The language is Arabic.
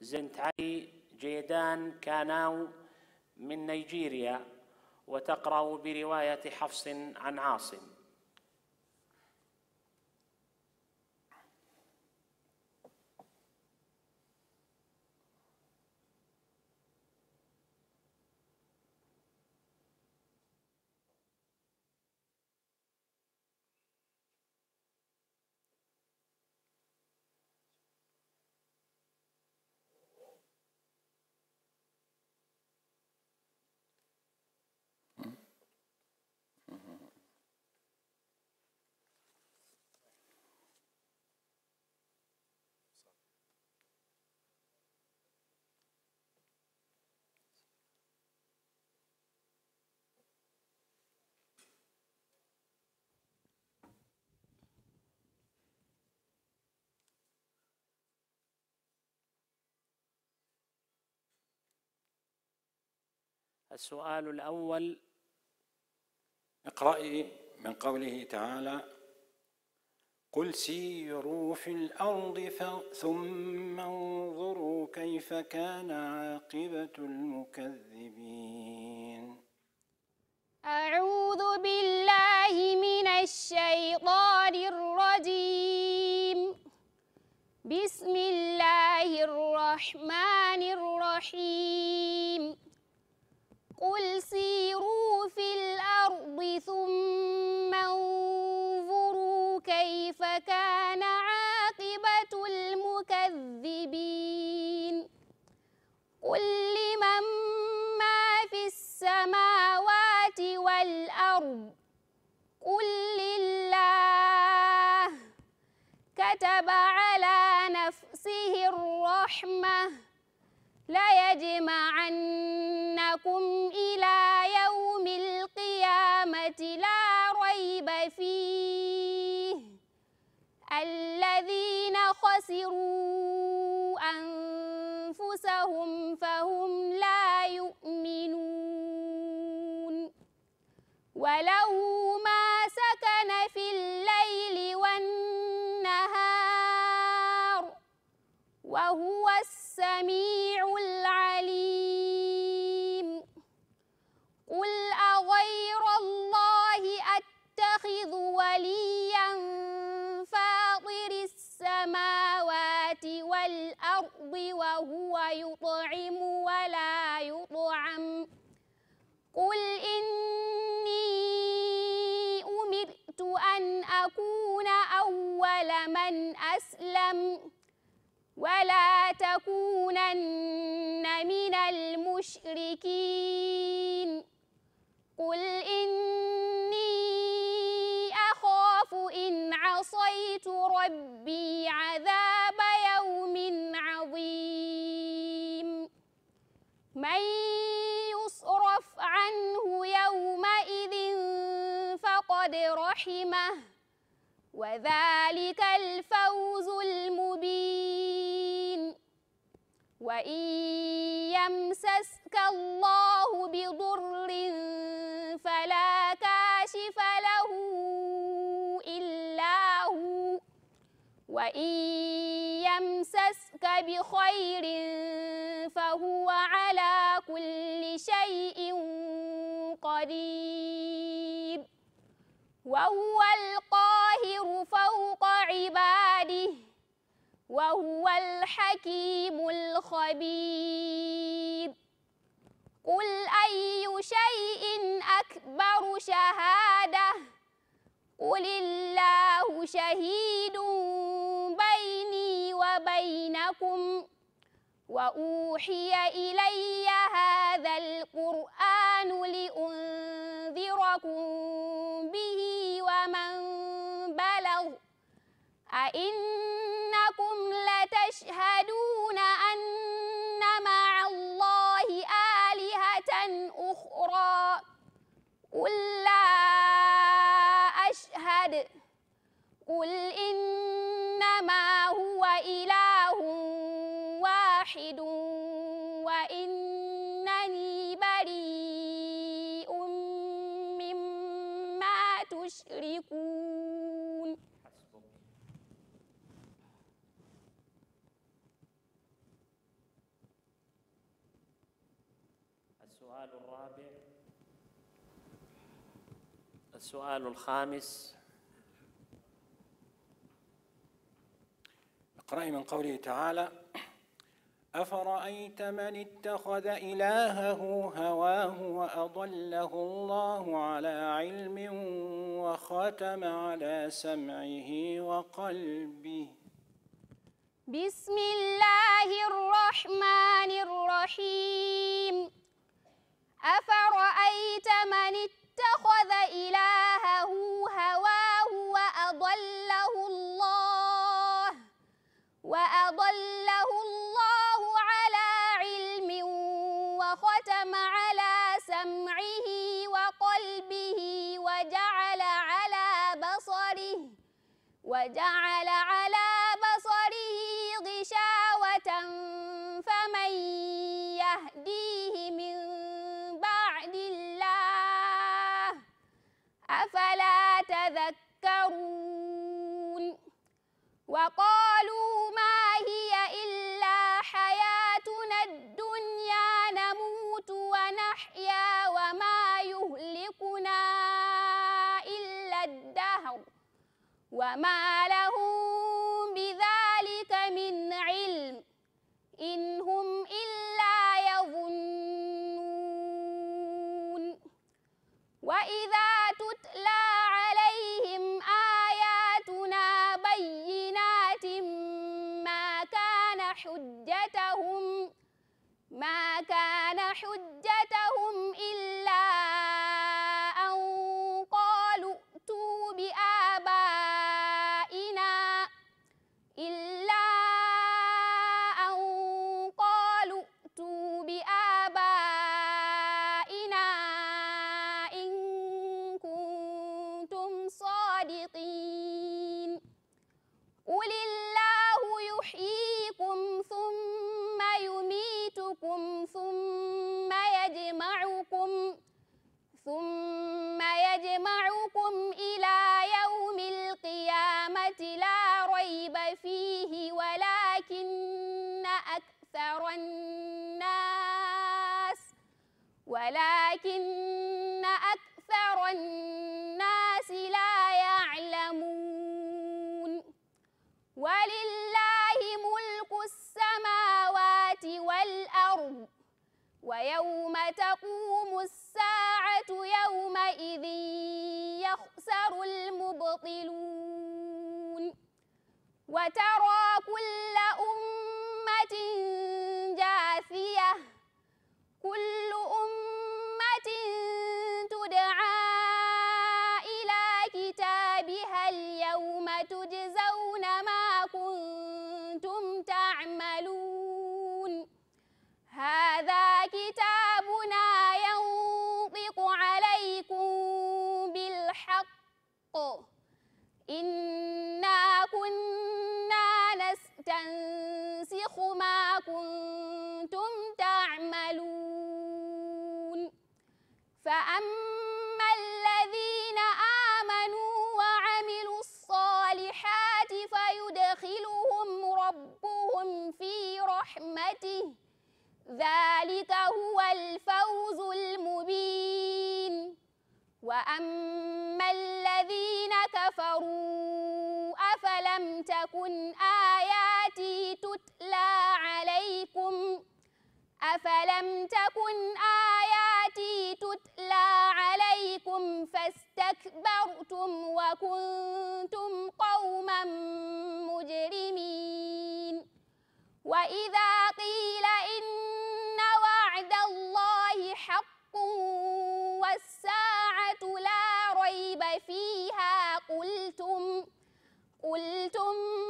زنت علي جيدان كاناو من نيجيريا وتقرأ برواية حفص عن عاصم السؤال الأول اقرأي من قوله تعالى قل سيروا في الأرض ثم انظروا كيف كان عاقبة المكذبين أعوذ بالله من الشيطان الرجيم بسم الله الرحمن الرحيم قل سيروا في الأرض ثم انظروا كيف كان عاقبة المكذبين قل لمن ما في السماوات والأرض قل لله كتب على نفسه الرحمه ليجمعنكم إلى يوم القيامة لا ريب فيه الذين خسروا أنفسهم فهم لا يؤمنون وله ما سكن في الليل والنهار وهو السبب السميع العليم قل أغير الله أتخذ وليا فاطر السماوات والأرض وهو يطعم ولا يطعم قل إني أمرت أن أكون أول من أسلم ولا تكونن من المشركين قل إني أخاف إن عصيت ربي عذاب يوم عظيم من يصرف عنه يومئذ فقد رحمه وذلك الفوز المبين وإن يمسسك الله بضر فلا كاشف له إلا هو وإن يمسسك بخير فهو على كل شيء قدير وهو وهو الحكيم الخبير قل أي شيء أكبر شهادة قل الله شهيد بيني وبينكم وأوحي إلي هذا القرآن لأنذركم به ومن بلغ أئن يشهدون أن مع الله آلهة أخرى قل لا أشهد قل إنما السؤال الرابع السؤال الخامس اقرأي من قوله تعالى أفرأيت من اتخذ إلهه هواه وأضله الله على علم وختم على سمعه وقلبه بسم الله الرحمن الرحيم أفرأيت من اتخذ إلهه هواه وأضله الله وأضله الله على علم وختم على سمعه وقلبه وجعل على بصره وجعل على أفلا تذكرون وقالوا ما هي إلا حياتنا الدنيا نموت ونحيا وما يهلكنا إلا الدهر وما لهم بذلك من علم إن هم إلا يظنون وإذا ما كان حجة ولكن أكثر الناس لا يعلمون ولله ملك السماوات والأرض ويوم تقوم الساعة يومئذ يخسر المبطلون وترى كل أمة بآياته ذلك هو الفوز المبين وأما الذين كفروا أفلم تكن آياتي تتلى عليكم أفلم تكن آياتي تتلى عليكم فاستكبرتم وكنتم قوما مجرمين وإذا قلتم